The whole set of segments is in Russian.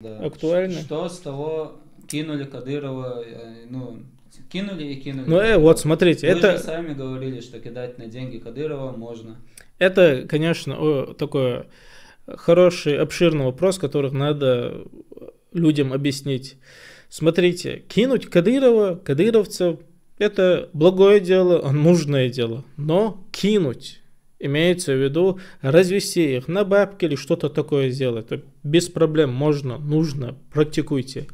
Да. Актуально. Что с того кинули Кадырова, э, ну, кинули и кинули. Ну, э, вот смотрите, Вы это... Вы сами говорили, что кидать на деньги Кадырова можно. Это, конечно, такой хороший, обширный вопрос, который надо людям объяснить. Смотрите, кинуть Кадырова, кадыровцев, это благое дело, а нужное дело. Но кинуть Имеется в виду развести их на бабки или что-то такое сделать. Без проблем можно, нужно, практикуйте.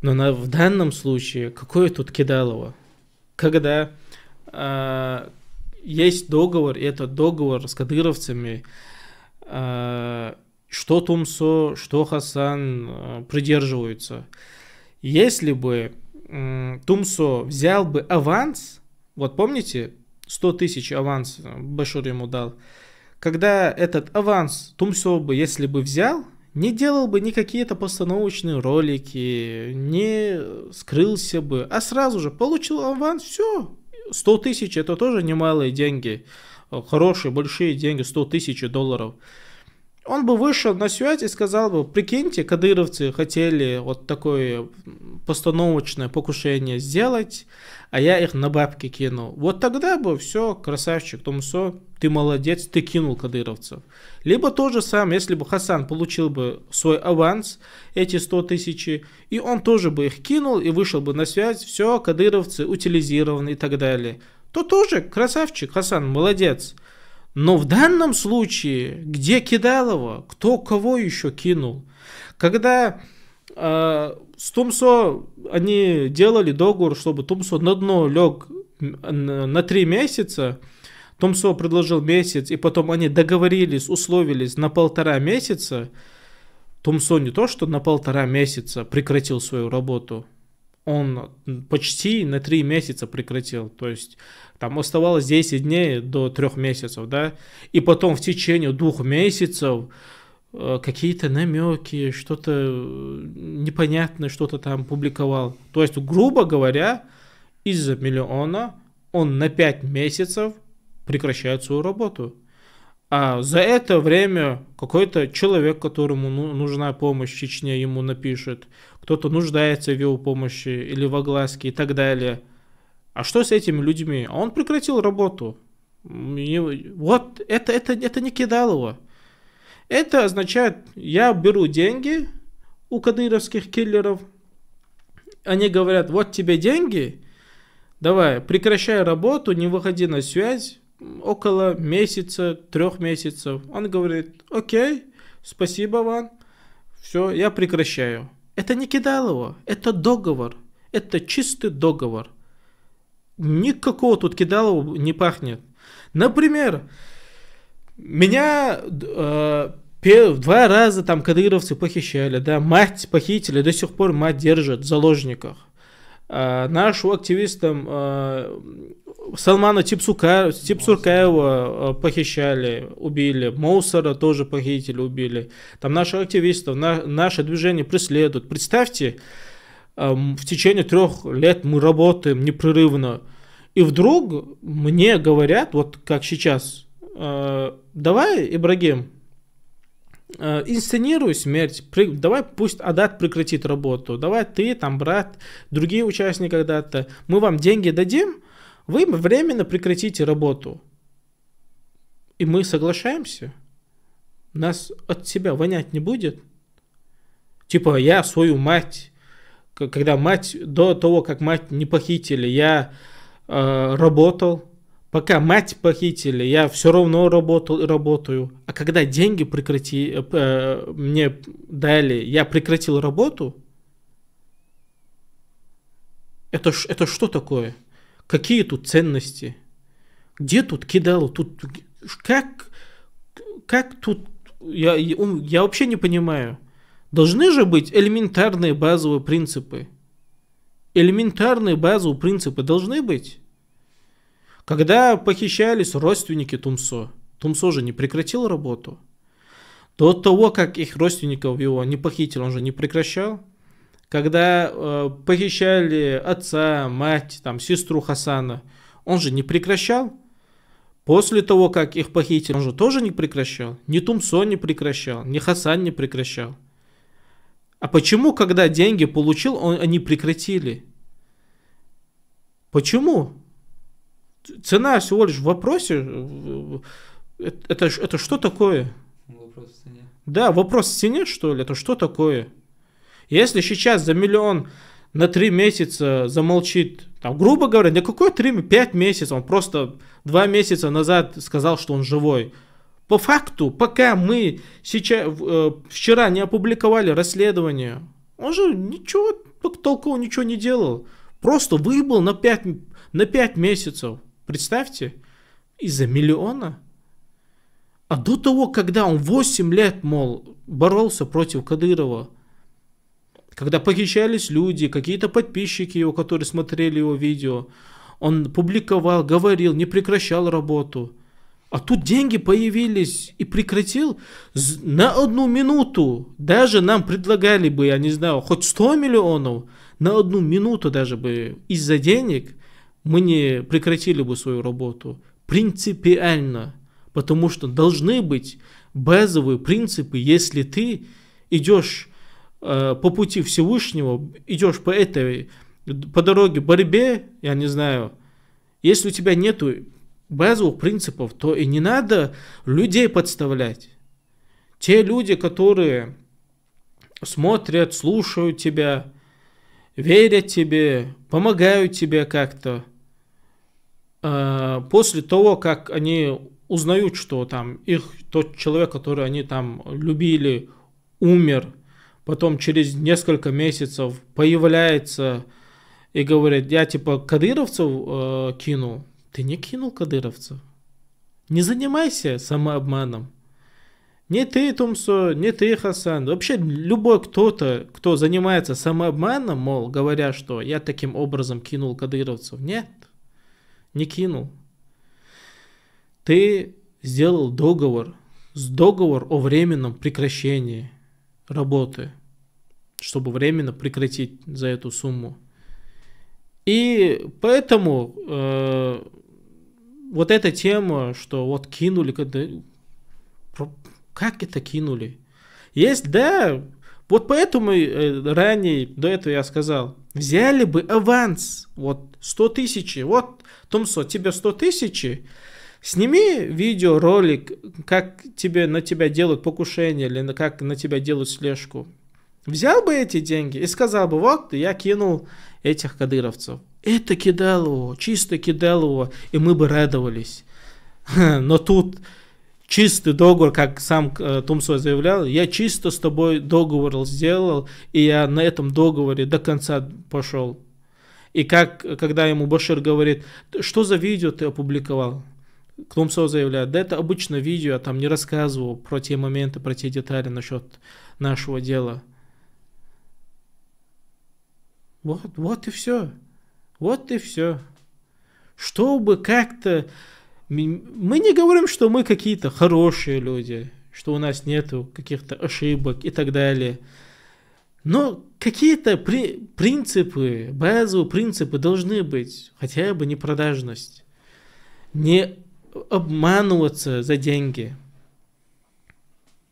Но на, в данном случае какое тут кидалово? Когда э, есть договор, и этот договор с кадыровцами, э, что Тумсо, что Хасан э, придерживаются. Если бы э, Тумсо взял бы аванс, вот помните, 100 тысяч аванс э, Башур ему дал. Когда этот аванс Тумсо бы, если бы взял, не делал бы никакие какие-то постановочные ролики, не скрылся бы, а сразу же получил аванс, все. 100 тысяч это тоже немалые деньги, хорошие, большие деньги, 100 тысяч долларов он бы вышел на связь и сказал бы, прикиньте, кадыровцы хотели вот такое постановочное покушение сделать, а я их на бабки кинул. Вот тогда бы все, красавчик, Томсо, ты молодец, ты кинул кадыровцев. Либо то же самое, если бы Хасан получил бы свой аванс, эти 100 тысяч, и он тоже бы их кинул и вышел бы на связь, все, кадыровцы утилизированы и так далее. То тоже красавчик, Хасан, молодец. Но в данном случае, где Кидалово, кто кого еще кинул? Когда э, с Тумсо они делали договор, чтобы Тумсо на дно лег на три месяца, Тумсо предложил месяц, и потом они договорились, условились на полтора месяца, Тумсо не то, что на полтора месяца прекратил свою работу, он почти на 3 месяца прекратил. То есть там оставалось 10 дней до 3 месяцев, да. И потом в течение двух месяцев э, какие-то намеки, что-то э, непонятное, что-то там публиковал. То есть, грубо говоря, из-за миллиона он на 5 месяцев прекращает свою работу. А за это время какой-то человек, которому ну, нужна помощь в Чечне, ему напишет, кто-то нуждается в его помощи или в огласке и так далее. А что с этими людьми? А он прекратил работу. Вот это, это, это не кидалово. Это означает, я беру деньги у кадыровских киллеров, они говорят, вот тебе деньги, давай, прекращай работу, не выходи на связь, около месяца, трех месяцев. Он говорит, окей, спасибо вам, все, я прекращаю. Это не кидалово, это договор, это чистый договор. Никакого тут кидалова не пахнет. Например, меня э, два раза там кадыровцы похищали, да, мать похитили, до сих пор мать держит в заложниках. А, э, нашу активистам Салмана Типсуркаева э, похищали, убили. Моусера тоже похитили, убили. Там наших активистов, на, наше движение преследуют. Представьте, эм, в течение трех лет мы работаем непрерывно. И вдруг мне говорят, вот как сейчас, э, давай, Ибрагим, э, инсценируй смерть, при, давай пусть Адат прекратит работу, давай ты, там брат, другие участники когда-то, мы вам деньги дадим – вы временно прекратите работу. И мы соглашаемся. Нас от тебя вонять не будет. Типа я свою мать, когда мать, до того, как мать не похитили, я э, работал. Пока мать похитили, я все равно работал, и работаю. А когда деньги прекрати, э, э, мне дали, я прекратил работу. Это, это что такое? Какие тут ценности? Где тут кидал? Тут как, как тут? Я, я вообще не понимаю. Должны же быть элементарные базовые принципы. Элементарные базовые принципы должны быть. Когда похищались родственники Тумсо, Тумсо же не прекратил работу. До того, как их родственников его не похитил, он же не прекращал когда э, похищали отца, мать, там, сестру Хасана, он же не прекращал. После того, как их похитили, он же тоже не прекращал. Ни Тумсо не прекращал, ни Хасан не прекращал. А почему, когда деньги получил, он, они прекратили? Почему? Цена всего лишь в вопросе. Это, это, это что такое? Вопрос в цене. Да, вопрос в цене, что ли? Это что такое? Если сейчас за миллион на 3 месяца замолчит, там, грубо говоря, да какой 3, 5 месяцев, он просто 2 месяца назад сказал, что он живой. По факту, пока мы сейчас, э, вчера не опубликовали расследование, он же ничего толкового ничего не делал. Просто выбыл на 5, на 5 месяцев. Представьте, из-за миллиона. А до того, когда он 8 лет, мол, боролся против Кадырова, когда похищались люди, какие-то подписчики его, которые смотрели его видео. Он публиковал, говорил, не прекращал работу. А тут деньги появились и прекратил на одну минуту. Даже нам предлагали бы, я не знаю, хоть 100 миллионов, на одну минуту даже бы из-за денег мы не прекратили бы свою работу. Принципиально. Потому что должны быть базовые принципы, если ты идешь Э, по пути Всевышнего, идешь по этой, по дороге борьбе, я не знаю, если у тебя нету базовых принципов, то и не надо людей подставлять. Те люди, которые смотрят, слушают тебя, верят тебе, помогают тебе как-то, э, после того, как они узнают, что там их тот человек, который они там любили, умер – потом через несколько месяцев появляется и говорит, я типа кадыровцев э, кинул. Ты не кинул кадыровцев. Не занимайся самообманом. Не ты, Тумсо, не ты, Хасан. Вообще любой кто-то, кто занимается самообманом, мол, говоря, что я таким образом кинул кадыровцев. Нет, не кинул. Ты сделал договор, с договор о временном прекращении – работы, чтобы временно прекратить за эту сумму. И поэтому э, вот эта тема, что вот кинули, когда, как это кинули? Есть, да, вот поэтому э, ранее, до этого я сказал, взяли бы аванс, вот 100 тысяч, вот, Томсо, тебе 100 тысяч, Сними видеоролик, как тебе, на тебя делают покушение или на, как на тебя делают слежку. Взял бы эти деньги и сказал бы, вот я кинул этих кадыровцев. Это кидал чисто кидал и мы бы радовались. Но тут чистый договор, как сам э, Тумсо заявлял, я чисто с тобой договор сделал, и я на этом договоре до конца пошел. И как, когда ему Башир говорит, что за видео ты опубликовал? Клумсо заявляет, да это обычно видео, я там не рассказывал про те моменты, про те детали насчет нашего дела. Вот, вот и все. Вот и все. Чтобы как-то... Мы не говорим, что мы какие-то хорошие люди, что у нас нет каких-то ошибок и так далее. Но какие-то при... принципы, базовые принципы должны быть. Хотя бы не продажность, не обманываться за деньги.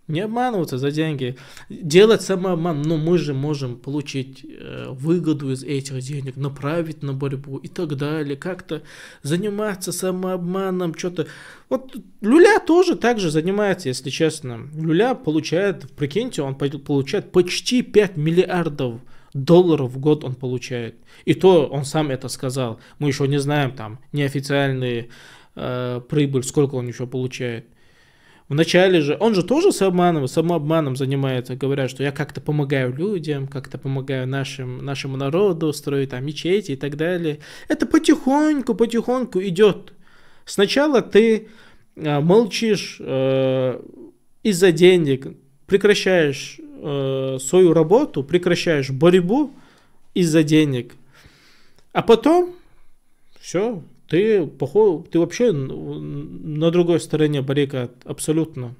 Не обманываться за деньги. Делать самообман, но мы же можем получить э, выгоду из этих денег, направить на борьбу и так далее. Как-то заниматься самообманом, что-то. Вот Люля тоже так же занимается, если честно. Люля получает, прикиньте, он получает почти 5 миллиардов долларов в год он получает. И то он сам это сказал. Мы еще не знаем там неофициальные э, прибыль, сколько он еще получает. Вначале же, он же тоже самообманом, самообманом занимается, говорят, что я как-то помогаю людям, как-то помогаю нашим, нашему народу, строю там мечети и так далее. Это потихоньку, потихоньку идет. Сначала ты э, молчишь э, из-за денег, прекращаешь э, свою работу, прекращаешь борьбу из-за денег, а потом все, ты, похоже, ты вообще на другой стороне баррикад, абсолютно.